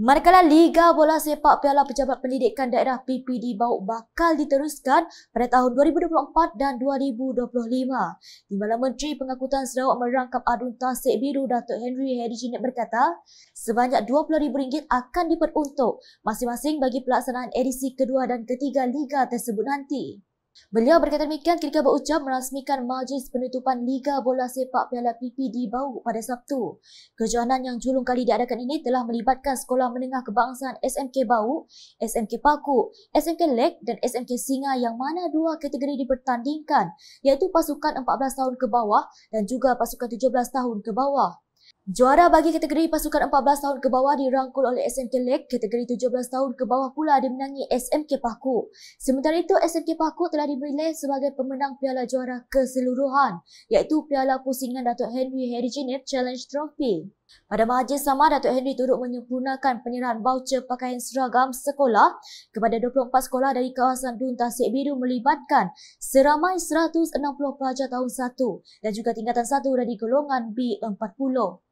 Manakala Liga Bola Sepak Piala Pejabat Pendidikan Daerah PPD Bauk bakal diteruskan pada tahun 2024 dan 2025. Di mana Menteri Pengangkutan Sarawak merangkap adun Tasik Biru Datuk Henry Heri Jinit berkata, sebanyak RM20,000 akan diperuntuk masing-masing bagi pelaksanaan edisi kedua dan ketiga Liga tersebut nanti. Beliau berkata demikian ketika berucap merasmikan majlis penutupan Liga Bola Sepak Piala PP di Bau pada Sabtu. Kejohanan yang julung kali diadakan ini telah melibatkan sekolah menengah kebangsaan SMK Bau, SMK Paku, SMK Lek dan SMK Singa yang mana dua kategori dipertandingkan iaitu pasukan 14 tahun ke bawah dan juga pasukan 17 tahun ke bawah. Juara bagi kategori pasukan 14 tahun ke bawah dirangkul oleh SMK Lake, kategori 17 tahun ke bawah pula dimenangi SMK Paku. Sementara itu, SMK Paku telah dibeli sebagai pemenang piala juara keseluruhan, iaitu Piala Pusingan Datuk Henry Herijinip Challenge Trophy. Pada majlis sama, Datuk Henry turut menyempurnakan penyerahan baucer pakaian seragam sekolah kepada 24 sekolah dari kawasan Dun Tasik Biru melibatkan seramai 160 pelajar tahun 1 dan juga tingkatan 1 dari golongan B40.